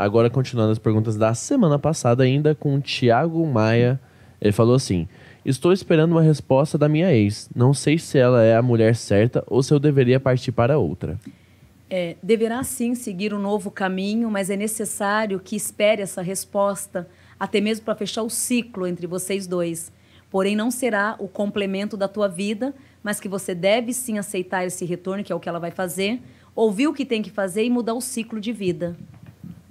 Agora, continuando as perguntas da semana passada, ainda com o Tiago Maia, ele falou assim: Estou esperando uma resposta da minha ex. Não sei se ela é a mulher certa ou se eu deveria partir para outra. É, deverá sim seguir um novo caminho, mas é necessário que espere essa resposta, até mesmo para fechar o ciclo entre vocês dois. Porém, não será o complemento da tua vida, mas que você deve sim aceitar esse retorno, que é o que ela vai fazer, ouvir o que tem que fazer e mudar o ciclo de vida.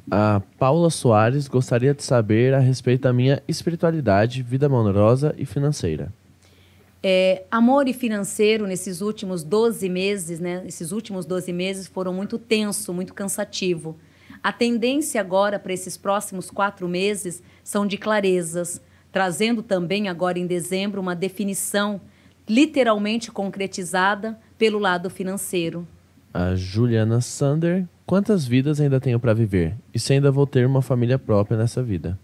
A Paula Soares gostaria de saber a respeito da minha espiritualidade, vida amorosa e financeira. É, amor e financeiro nesses últimos 12 meses, né? Esses últimos 12 meses foram muito tenso, muito cansativo. A tendência agora para esses próximos quatro meses são de clarezas, trazendo também agora em dezembro uma definição literalmente concretizada pelo lado financeiro. A Juliana Sander Quantas vidas ainda tenho para viver? E se ainda vou ter uma família própria nessa vida?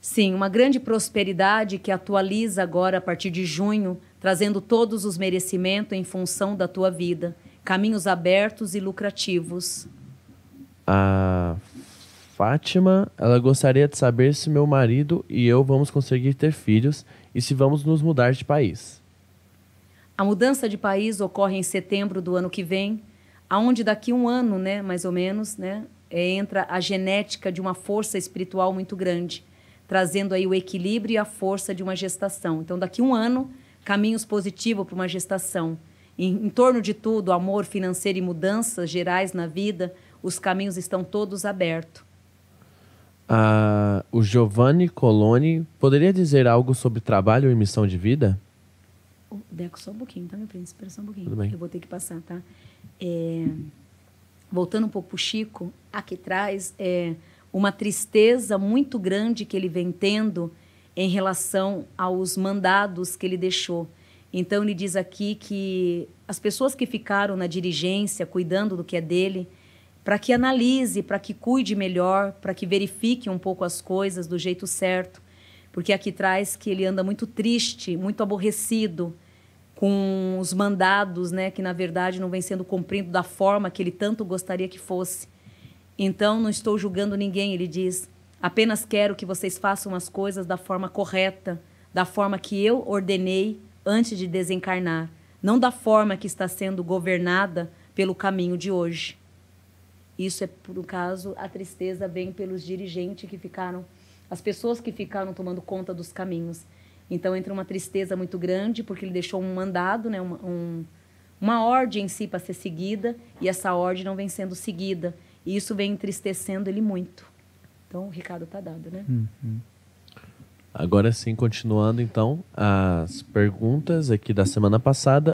Sim, uma grande prosperidade que atualiza agora a partir de junho, trazendo todos os merecimentos em função da tua vida, caminhos abertos e lucrativos. A Fátima, ela gostaria de saber se meu marido e eu vamos conseguir ter filhos e se vamos nos mudar de país. A mudança de país ocorre em setembro do ano que vem aonde daqui um ano, né, mais ou menos, né, é, entra a genética de uma força espiritual muito grande, trazendo aí o equilíbrio e a força de uma gestação. Então, daqui um ano, caminhos positivos para uma gestação. Em, em torno de tudo, amor, financeiro e mudanças gerais na vida, os caminhos estão todos abertos. Ah, o Giovanni Coloni poderia dizer algo sobre trabalho e missão de vida? Deco, só um pouquinho, tá, meu príncipe? Espera só um pouquinho. Tudo bem. Eu vou ter que passar, tá? É, voltando um pouco para o Chico, aqui traz é, uma tristeza muito grande que ele vem tendo em relação aos mandados que ele deixou. Então, ele diz aqui que as pessoas que ficaram na dirigência, cuidando do que é dele, para que analise, para que cuide melhor, para que verifique um pouco as coisas do jeito certo, porque aqui traz que ele anda muito triste, muito aborrecido com os mandados, né, que na verdade não vem sendo cumprido da forma que ele tanto gostaria que fosse. Então não estou julgando ninguém, ele diz. Apenas quero que vocês façam as coisas da forma correta, da forma que eu ordenei antes de desencarnar, não da forma que está sendo governada pelo caminho de hoje. Isso é, por um caso, a tristeza vem pelos dirigentes que ficaram as pessoas que ficaram tomando conta dos caminhos. Então entra uma tristeza muito grande, porque ele deixou um mandado, né, uma, um, uma ordem em si para ser seguida, e essa ordem não vem sendo seguida. E isso vem entristecendo ele muito. Então o recado está dado, né? Uhum. Agora sim, continuando então as perguntas aqui da semana passada.